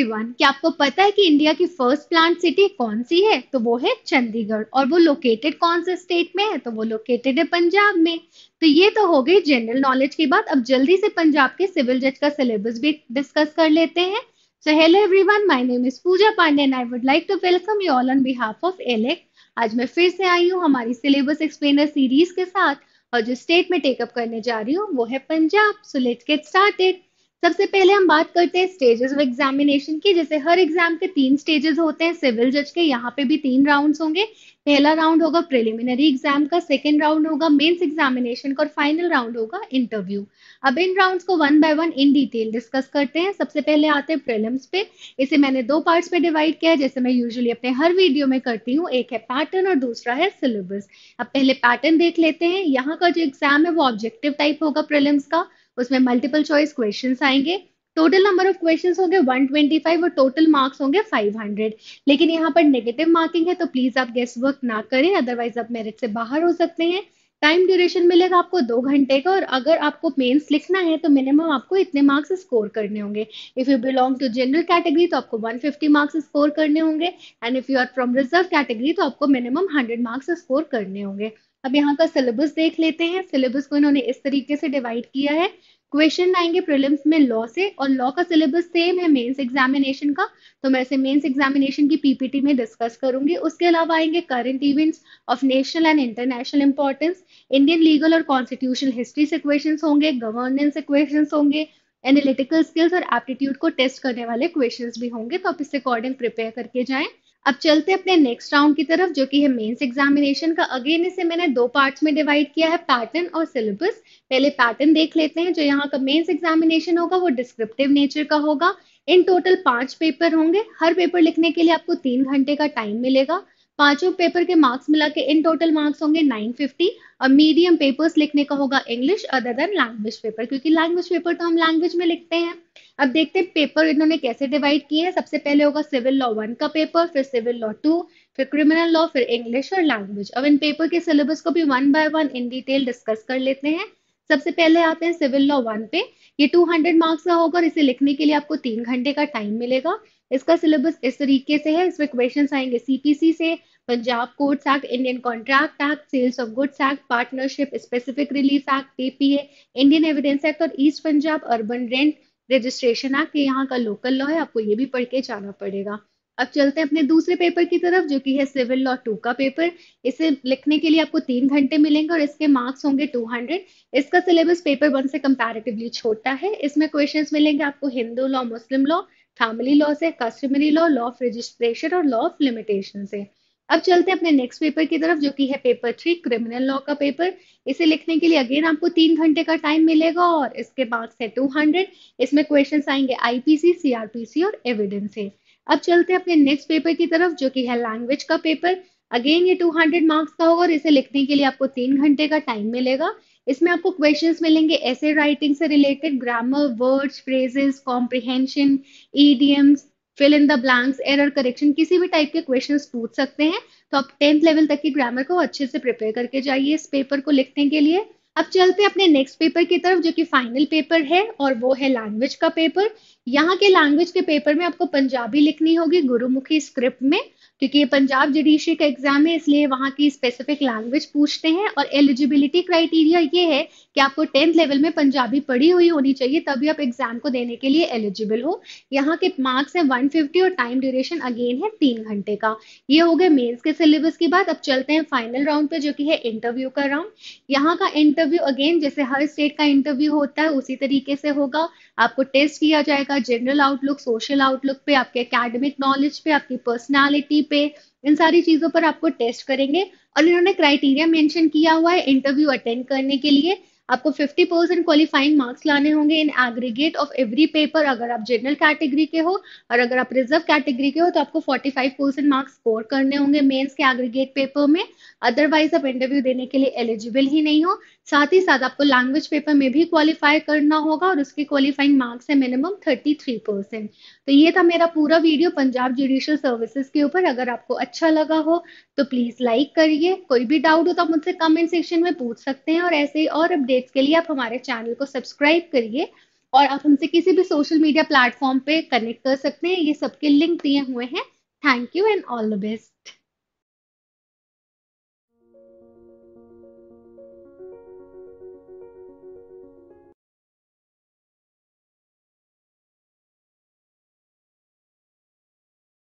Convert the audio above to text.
everyone कि आपको पता है कि इंडिया की फर्स्ट प्लांट सिटी कौन सी है तो वो है चंडीगढ़ और वो लोकेटेड कौन से स्टेट में है तो वो लोकेटेड है पंजाब में तो ये तो हो गई जनरल नॉलेज की बात अब जल्दी से पंजाब के सिविल जज का सिलेबस भी डिस्कस कर लेते हैं so hello everyone my name is Pooja Pandey and I would like to welcome you all on behalf of एलेक आज मैं फिर से आई हूँ हमारी सिलेबस एक्सप्लेनर सीरीज के साथ और जो स्टेट में टेकअप करने जा रही हूँ वो है Punjab so let's get started सबसे पहले हम बात करते हैं स्टेजेस ऑफ एग्जामिनेशन की जैसे हर एग्जाम के तीन स्टेजेस होते हैं सिविल जज के यहाँ पे भी तीन राउंड्स होंगे पहला राउंड होगा प्रिलिमिनरी एग्जाम का सेकेंड राउंड होगा मेन्स एग्जामिनेशन का और फाइनल राउंड होगा इंटरव्यू अब इन राउंड्स को one by one in detail discuss करते हैं सबसे पहले आते हैं प्रिलिम्स पे इसे मैंने दो पार्ट्स में डिवाइड किया है जैसे मैं यूजुअली अपने हर वीडियो में करती हूँ एक है पैटर्न और दूसरा है सिलेबस अब पहले पैटर्न देख लेते हैं यहाँ का जो एग्जाम है वो ऑब्जेक्टिव टाइप होगा प्रिलिम्स का उसमें मल्टीपल चॉइस क्वेश्चन आएंगे टोटल नंबर ऑफ क्वेश्चंस होंगे 125 और टोटल मार्क्स होंगे 500 लेकिन यहाँ पर नेगेटिव मार्किंग है तो प्लीज आप गेस्ट वर्क ना करें अदरवाइज आप मेरिट से बाहर हो सकते हैं टाइम ड्यूरेशन मिलेगा आपको दो घंटे का और अगर आपको मेंस लिखना है तो मिनिमम आपको इतने मार्क्स स्कोर करने होंगे if you belong to general category तो आपको 150 मार्क्स स्कोर करने होंगे and if you are from reserve category तो आपको मिनिमम 100 मार्क्स स्कोर करने होंगे अब यहाँ का सिलेबस देख लेते हैं सिलेबस को इन्होंने इस तरीके से डिवाइड किया है क्वेश्चन आएंगे प्रिलिम्स में लॉ से और लॉ का सिलेबस सेम है मेंस एग्जामिनेशन का तो मैं इसे मेंस एग्जामिनेशन की पीपीटी में डिस्कस करूंगी उसके अलावा आएंगे current events of national and international importance Indian legal और कॉन्स्टिट्यूशनल हिस्ट्री से क्वेश्चन होंगे गवर्नेंस से क्वेश्चन होंगे एनालिटिकल स्किल्स और एप्टीट्यूड को टेस्ट करने वाले क्वेश्चन भी होंगे तो आप इससे अकॉर्डिंग प्रिपेयर करके जाएं अब चलते अपने नेक्स्ट राउंड की तरफ जो कि है मेंस एग्जामिनेशन का अगेन इसे मैंने दो पार्ट्स में डिवाइड किया है पैटर्न और सिलेबस पहले पैटर्न देख लेते हैं जो यहाँ का मेंस एग्जामिनेशन होगा वो डिस्क्रिप्टिव नेचर का होगा इन टोटल पांच पेपर होंगे हर पेपर लिखने के लिए आपको तीन घंटे का टाइम मिलेगा पांचों पेपर के मार्क्स मिला के इन टोटल मार्क्स होंगे 950 और मीडियम पेपर्स लिखने का होगा English other than language paper क्योंकि लैंग्वेज पेपर तो हम लैंग्वेज में लिखते हैं अब देखते हैं पेपर इन्होंने कैसे डिवाइड किए हैं सबसे पहले होगा सिविल लॉ वन का पेपर फिर सिविल लॉ टू फिर क्रिमिनल लॉ फिर इंग्लिश और लैंग्वेज अब इन पेपर के सिलेबस को भी one by one in detail discuss कर लेते हैं सबसे पहले आते हैं सिविल लॉ वन पे ये 200 मार्क्स का होगा और इसे लिखने के लिए आपको तीन घंटे का टाइम मिलेगा इसका सिलेबस इस तरीके से है इसमें क्वेश्चन आएंगे सीपीसी से Punjab courts act Indian contract act sales of goods act partnership specific relief act PPA Indian evidence act और east Punjab urban rent registration act ये यहाँ का लोकल लॉ है आपको ये भी पढ़ के जाना पड़ेगा अब चलते हैं अपने दूसरे पेपर की तरफ जो कि है सिविल लॉ टू का पेपर इसे लिखने के लिए आपको तीन घंटे मिलेंगे और इसके मार्क्स होंगे 200 इसका सिलेबस पेपर वन से कंपैरेटिवली छोटा है इसमें क्वेश्चंस मिलेंगे आपको Hindu law Muslim law family law से customary law law of registration और लॉ ऑफ लिमिटेशन से अब चलते हैं अपने नेक्स्ट पेपर की तरफ जो कि है पेपर थ्री क्रिमिनल लॉ का पेपर इसे लिखने के लिए अगेन आपको तीन घंटे का टाइम मिलेगा और इसके मार्क्स है टू हंड्रेड इसमें क्वेश्चन आएंगे आईपीसी सीआरपीसी और एविडेंस है अब चलते हैं अपने नेक्स्ट पेपर की तरफ जो कि है लैंग्वेज का पेपर अगेन ये टू मार्क्स का होगा और इसे लिखने के लिए आपको तीन घंटे का टाइम मिलेगा इसमें आपको क्वेश्चंस मिलेंगे ऐसे राइटिंग से related grammar words phrases comprehension idioms fill in the blanks error correction किसी भी टाइप के क्वेश्चन पूछ सकते हैं तो आप टेंथ लेवल तक की ग्रामर को अच्छे से प्रिपेयर करके जाइए इस पेपर को लिखने के लिए अब चलते हैं अपने नेक्स्ट पेपर की तरफ जो कि फाइनल पेपर है और वो है लैंग्वेज का पेपर यहाँ के लैंग्वेज के पेपर में आपको पंजाबी लिखनी होगी गुरुमुखी स्क्रिप्ट में क्योंकि ये पंजाब जुडिशरी का एग्जाम है इसलिए वहाँ की स्पेसिफिक लैंग्वेज पूछते हैं और एलिजिबिलिटी क्राइटेरिया ये है कि आपको टेंथ लेवल में पंजाबी पढ़ी हुई होनी चाहिए तभी आप एग्जाम को देने के लिए एलिजिबल हो यहाँ के मार्क्स हैं वन और टाइम ड्यूरेशन अगेन है तीन घंटे का ये हो गए मेन्स के सिलेबस की बात अब चलते हैं फाइनल राउंड पे जो कि है इंटरव्यू का राउंड यहाँ का इंटरव्यू अगेन जैसे हर स्टेट का इंटरव्यू होता है उसी तरीके से होगा आपको टेस्ट किया जाएगा जनरल आउटलुक सोशल आउटलुक पे आपके अकेडमिक नॉलेज पे आपकी पर्सनैलिटी पे इन सारी चीजों पर आपको टेस्ट करेंगे और इन्होंने क्राइटेरिया मेंशन किया हुआ है इंटरव्यू अटेंड करने के लिए आपको 50 परसेंट क्वालिफाइंग मार्क्स लाने होंगे in aggregate of every paper अगर आप जनरल कैटेगरी के हो और अगर आप रिजर्व कैटेगरी के हो तो आपको 45 परसेंट मार्क्स स्कोर करने होंगे मेंस के एग्रीगेट पेपर में अदरवाइज आप इंटरव्यू देने के लिए एलिजिबल ही नहीं हो साथ ही साथ आपको लैंग्वेज पेपर में भी क्वालिफाई करना होगा और उसके क्वालिफाइंग मार्क्स है मिनिमम थर्टी परसेंट तो ये था मेरा पूरा वीडियो पंजाब जुडिशियल सर्विसेज के ऊपर अगर आपको अच्छा लगा हो तो प्लीज लाइक करिए कोई भी डाउट हो तो आप मुझसे कमेंट सेक्शन में पूछ सकते हैं और ऐसे ही और अपडेट अपडेट्स के लिए आप हमारे चैनल को सब्सक्राइब करिए और आप हमसे किसी भी सोशल मीडिया प्लेटफॉर्म पे कनेक्ट कर सकते हैं ये सबके लिंक दिए हुए हैं thank you and all the best